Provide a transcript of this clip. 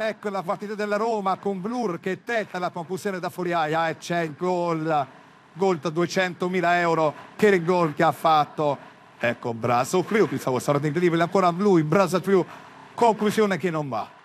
Ecco la partita della Roma con Blur che tetta la conclusione da fuori aia e c'è il gol. Gol da 200.000 euro. Che gol che ha fatto. Ecco Braso Crew, pensavo sarà incredibile. Ancora lui, Braso Crew. Conclusione che non va.